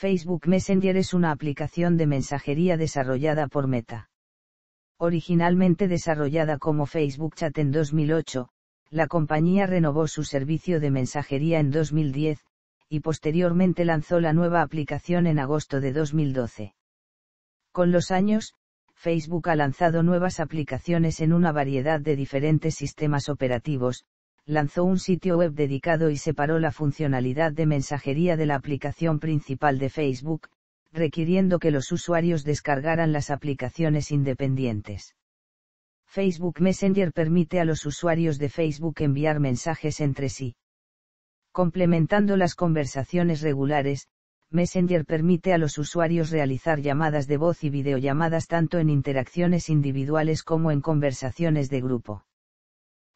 Facebook Messenger es una aplicación de mensajería desarrollada por Meta. Originalmente desarrollada como Facebook Chat en 2008, la compañía renovó su servicio de mensajería en 2010, y posteriormente lanzó la nueva aplicación en agosto de 2012. Con los años, Facebook ha lanzado nuevas aplicaciones en una variedad de diferentes sistemas operativos, lanzó un sitio web dedicado y separó la funcionalidad de mensajería de la aplicación principal de Facebook, requiriendo que los usuarios descargaran las aplicaciones independientes. Facebook Messenger permite a los usuarios de Facebook enviar mensajes entre sí. Complementando las conversaciones regulares, Messenger permite a los usuarios realizar llamadas de voz y videollamadas tanto en interacciones individuales como en conversaciones de grupo.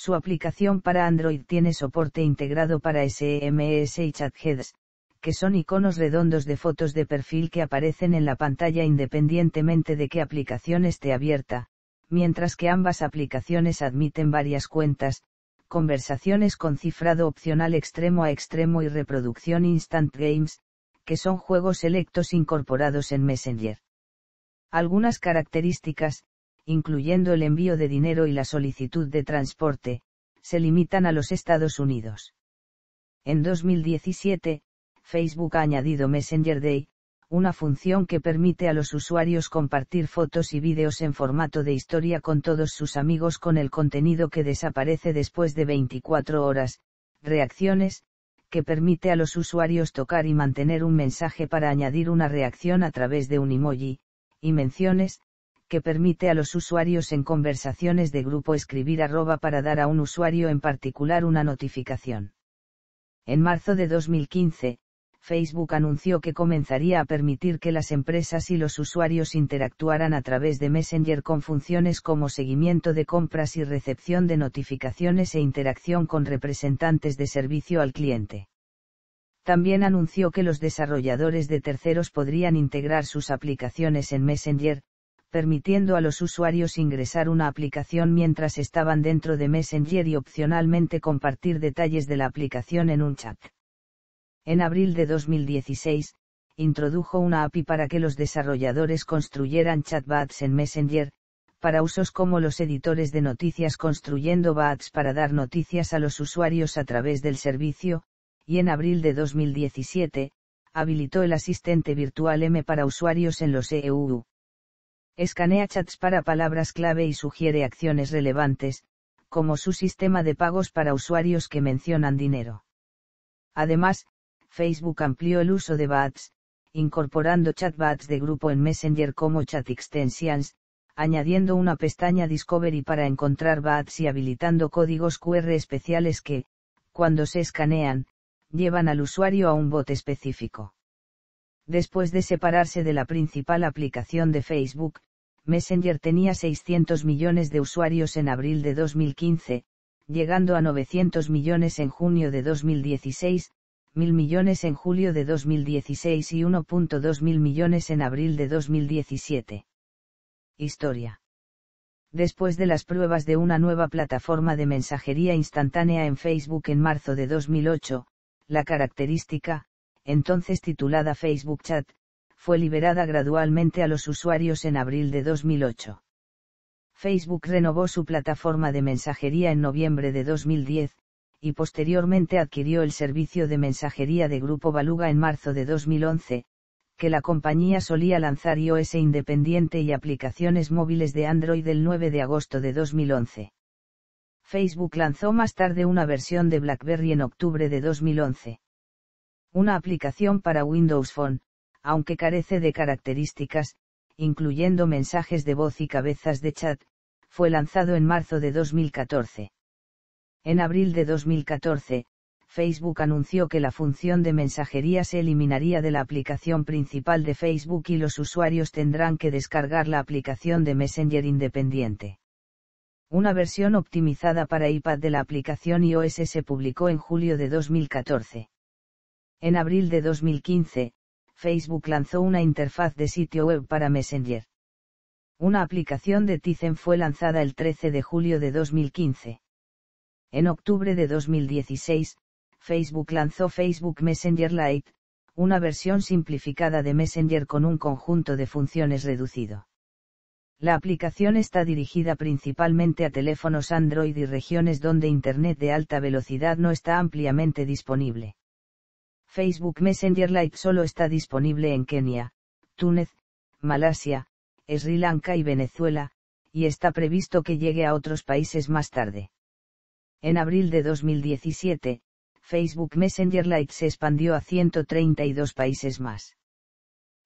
Su aplicación para Android tiene soporte integrado para SMS e y ChatHeads, que son iconos redondos de fotos de perfil que aparecen en la pantalla independientemente de qué aplicación esté abierta, mientras que ambas aplicaciones admiten varias cuentas, conversaciones con cifrado opcional extremo a extremo y reproducción Instant Games, que son juegos selectos incorporados en Messenger. Algunas características, incluyendo el envío de dinero y la solicitud de transporte, se limitan a los Estados Unidos. En 2017, Facebook ha añadido Messenger Day, una función que permite a los usuarios compartir fotos y vídeos en formato de historia con todos sus amigos con el contenido que desaparece después de 24 horas, reacciones, que permite a los usuarios tocar y mantener un mensaje para añadir una reacción a través de un emoji, y menciones, que permite a los usuarios en conversaciones de grupo escribir arroba para dar a un usuario en particular una notificación. En marzo de 2015, Facebook anunció que comenzaría a permitir que las empresas y los usuarios interactuaran a través de Messenger con funciones como seguimiento de compras y recepción de notificaciones e interacción con representantes de servicio al cliente. También anunció que los desarrolladores de terceros podrían integrar sus aplicaciones en Messenger, permitiendo a los usuarios ingresar una aplicación mientras estaban dentro de Messenger y opcionalmente compartir detalles de la aplicación en un chat. En abril de 2016, introdujo una API para que los desarrolladores construyeran chatbots en Messenger, para usos como los editores de noticias construyendo bots para dar noticias a los usuarios a través del servicio, y en abril de 2017, habilitó el asistente virtual M para usuarios en los EUU. Escanea chats para palabras clave y sugiere acciones relevantes, como su sistema de pagos para usuarios que mencionan dinero. Además, Facebook amplió el uso de bots, incorporando chatbots de grupo en Messenger como chat extensions, añadiendo una pestaña Discovery para encontrar bots y habilitando códigos QR especiales que, cuando se escanean, llevan al usuario a un bot específico. Después de separarse de la principal aplicación de Facebook, Messenger tenía 600 millones de usuarios en abril de 2015, llegando a 900 millones en junio de 2016, 1.000 millones en julio de 2016 y 1.2 mil millones en abril de 2017. Historia. Después de las pruebas de una nueva plataforma de mensajería instantánea en Facebook en marzo de 2008, la característica, entonces titulada Facebook Chat, fue liberada gradualmente a los usuarios en abril de 2008. Facebook renovó su plataforma de mensajería en noviembre de 2010, y posteriormente adquirió el servicio de mensajería de Grupo Baluga en marzo de 2011, que la compañía solía lanzar iOS independiente y aplicaciones móviles de Android el 9 de agosto de 2011. Facebook lanzó más tarde una versión de BlackBerry en octubre de 2011. Una aplicación para Windows Phone, aunque carece de características, incluyendo mensajes de voz y cabezas de chat, fue lanzado en marzo de 2014. En abril de 2014, Facebook anunció que la función de mensajería se eliminaría de la aplicación principal de Facebook y los usuarios tendrán que descargar la aplicación de Messenger independiente. Una versión optimizada para iPad de la aplicación iOS se publicó en julio de 2014. En abril de 2015, Facebook lanzó una interfaz de sitio web para Messenger. Una aplicación de Tizen fue lanzada el 13 de julio de 2015. En octubre de 2016, Facebook lanzó Facebook Messenger Lite, una versión simplificada de Messenger con un conjunto de funciones reducido. La aplicación está dirigida principalmente a teléfonos Android y regiones donde Internet de alta velocidad no está ampliamente disponible. Facebook Messenger Lite solo está disponible en Kenia, Túnez, Malasia, Sri Lanka y Venezuela, y está previsto que llegue a otros países más tarde. En abril de 2017, Facebook Messenger Lite se expandió a 132 países más.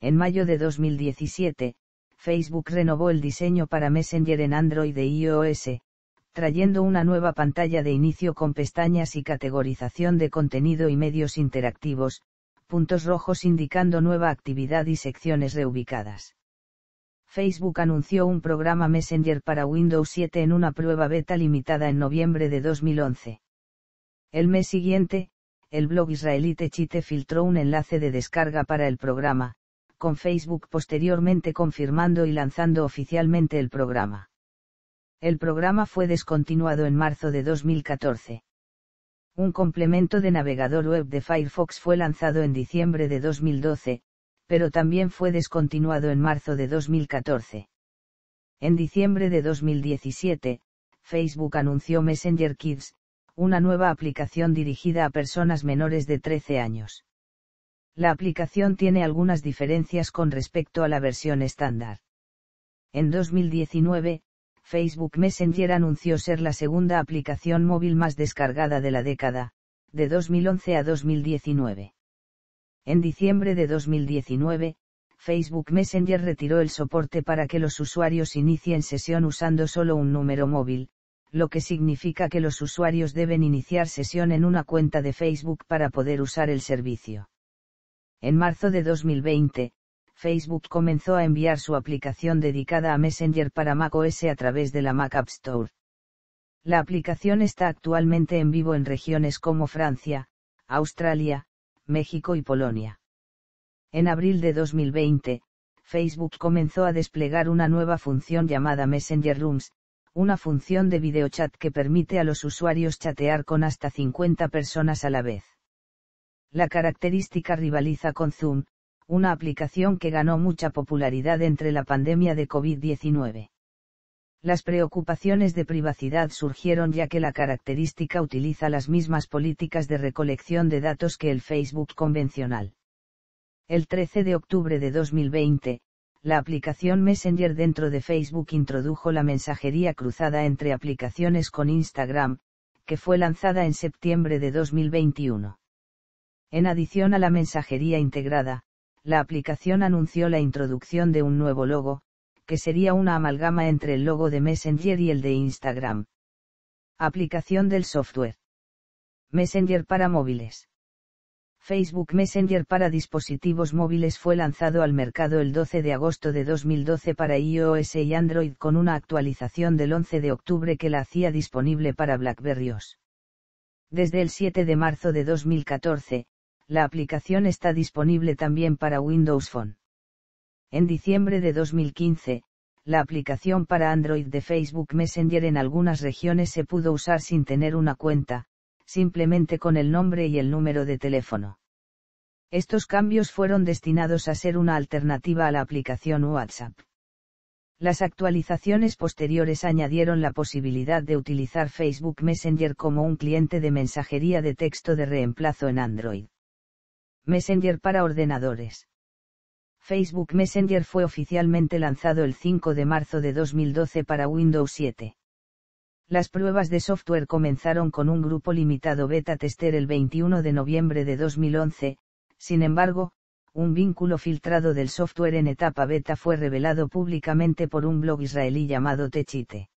En mayo de 2017, Facebook renovó el diseño para Messenger en Android e iOS, trayendo una nueva pantalla de inicio con pestañas y categorización de contenido y medios interactivos, puntos rojos indicando nueva actividad y secciones reubicadas. Facebook anunció un programa Messenger para Windows 7 en una prueba beta limitada en noviembre de 2011. El mes siguiente, el blog israelite Chite filtró un enlace de descarga para el programa, con Facebook posteriormente confirmando y lanzando oficialmente el programa. El programa fue descontinuado en marzo de 2014. Un complemento de navegador web de Firefox fue lanzado en diciembre de 2012, pero también fue descontinuado en marzo de 2014. En diciembre de 2017, Facebook anunció Messenger Kids, una nueva aplicación dirigida a personas menores de 13 años. La aplicación tiene algunas diferencias con respecto a la versión estándar. En 2019, Facebook Messenger anunció ser la segunda aplicación móvil más descargada de la década, de 2011 a 2019. En diciembre de 2019, Facebook Messenger retiró el soporte para que los usuarios inicien sesión usando solo un número móvil, lo que significa que los usuarios deben iniciar sesión en una cuenta de Facebook para poder usar el servicio. En marzo de 2020, Facebook comenzó a enviar su aplicación dedicada a Messenger para macOS a través de la Mac App Store. La aplicación está actualmente en vivo en regiones como Francia, Australia, México y Polonia. En abril de 2020, Facebook comenzó a desplegar una nueva función llamada Messenger Rooms, una función de videochat que permite a los usuarios chatear con hasta 50 personas a la vez. La característica rivaliza con Zoom, una aplicación que ganó mucha popularidad entre la pandemia de COVID-19. Las preocupaciones de privacidad surgieron ya que la característica utiliza las mismas políticas de recolección de datos que el Facebook convencional. El 13 de octubre de 2020, la aplicación Messenger dentro de Facebook introdujo la mensajería cruzada entre aplicaciones con Instagram, que fue lanzada en septiembre de 2021. En adición a la mensajería integrada, la aplicación anunció la introducción de un nuevo logo, que sería una amalgama entre el logo de Messenger y el de Instagram. Aplicación del software. Messenger para móviles. Facebook Messenger para dispositivos móviles fue lanzado al mercado el 12 de agosto de 2012 para iOS y Android con una actualización del 11 de octubre que la hacía disponible para BlackBerry OS. Desde el 7 de marzo de 2014, la aplicación está disponible también para Windows Phone. En diciembre de 2015, la aplicación para Android de Facebook Messenger en algunas regiones se pudo usar sin tener una cuenta, simplemente con el nombre y el número de teléfono. Estos cambios fueron destinados a ser una alternativa a la aplicación WhatsApp. Las actualizaciones posteriores añadieron la posibilidad de utilizar Facebook Messenger como un cliente de mensajería de texto de reemplazo en Android. Messenger para ordenadores. Facebook Messenger fue oficialmente lanzado el 5 de marzo de 2012 para Windows 7. Las pruebas de software comenzaron con un grupo limitado beta tester el 21 de noviembre de 2011, sin embargo, un vínculo filtrado del software en etapa beta fue revelado públicamente por un blog israelí llamado Techite.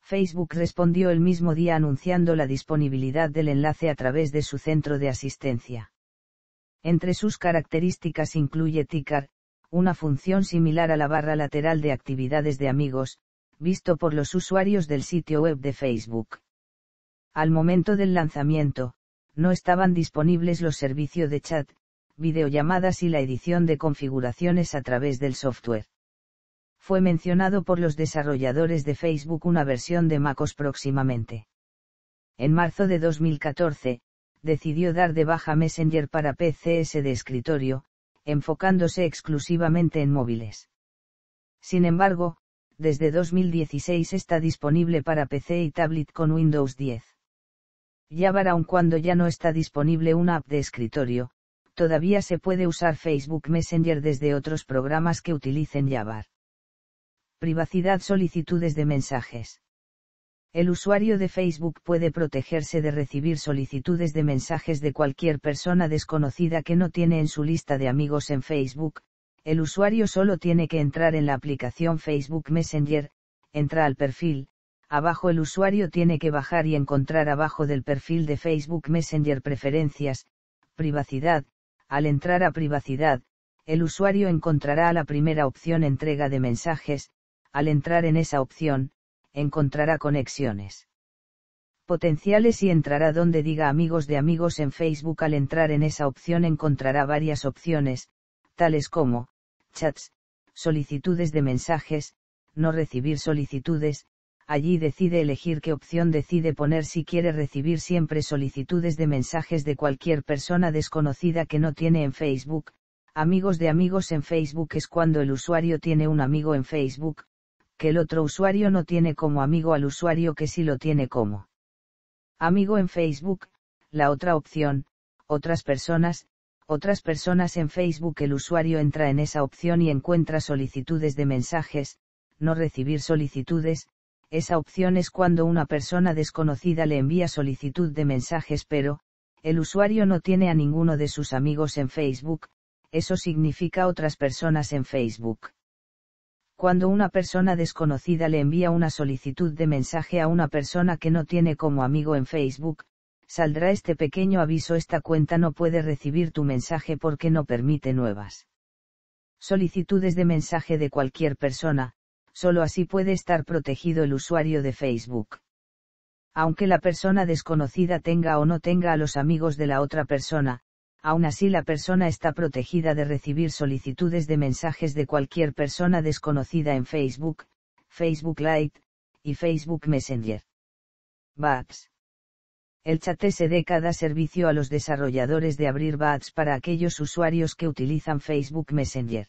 Facebook respondió el mismo día anunciando la disponibilidad del enlace a través de su centro de asistencia. Entre sus características incluye Ticker, una función similar a la barra lateral de actividades de amigos, visto por los usuarios del sitio web de Facebook. Al momento del lanzamiento, no estaban disponibles los servicios de chat, videollamadas y la edición de configuraciones a través del software. Fue mencionado por los desarrolladores de Facebook una versión de MacOS próximamente. En marzo de 2014, decidió dar de baja Messenger para PCS de escritorio, enfocándose exclusivamente en móviles. Sin embargo, desde 2016 está disponible para PC y tablet con Windows 10. Java aun cuando ya no está disponible una app de escritorio, todavía se puede usar Facebook Messenger desde otros programas que utilicen Java. Privacidad solicitudes de mensajes. El usuario de Facebook puede protegerse de recibir solicitudes de mensajes de cualquier persona desconocida que no tiene en su lista de amigos en Facebook, el usuario solo tiene que entrar en la aplicación Facebook Messenger, entra al perfil, abajo el usuario tiene que bajar y encontrar abajo del perfil de Facebook Messenger preferencias, privacidad, al entrar a privacidad, el usuario encontrará la primera opción entrega de mensajes, al entrar en esa opción, encontrará conexiones potenciales y entrará donde diga amigos de amigos en Facebook. Al entrar en esa opción encontrará varias opciones, tales como, chats, solicitudes de mensajes, no recibir solicitudes, allí decide elegir qué opción decide poner si quiere recibir siempre solicitudes de mensajes de cualquier persona desconocida que no tiene en Facebook, amigos de amigos en Facebook es cuando el usuario tiene un amigo en Facebook, que el otro usuario no tiene como amigo al usuario que sí lo tiene como amigo en Facebook, la otra opción, otras personas, otras personas en Facebook el usuario entra en esa opción y encuentra solicitudes de mensajes, no recibir solicitudes, esa opción es cuando una persona desconocida le envía solicitud de mensajes pero, el usuario no tiene a ninguno de sus amigos en Facebook, eso significa otras personas en Facebook cuando una persona desconocida le envía una solicitud de mensaje a una persona que no tiene como amigo en Facebook, saldrá este pequeño aviso esta cuenta no puede recibir tu mensaje porque no permite nuevas solicitudes de mensaje de cualquier persona, solo así puede estar protegido el usuario de Facebook. Aunque la persona desconocida tenga o no tenga a los amigos de la otra persona, aún así la persona está protegida de recibir solicitudes de mensajes de cualquier persona desconocida en Facebook, Facebook Lite, y Facebook Messenger. BATS. El chat SDK da servicio a los desarrolladores de abrir BATS para aquellos usuarios que utilizan Facebook Messenger.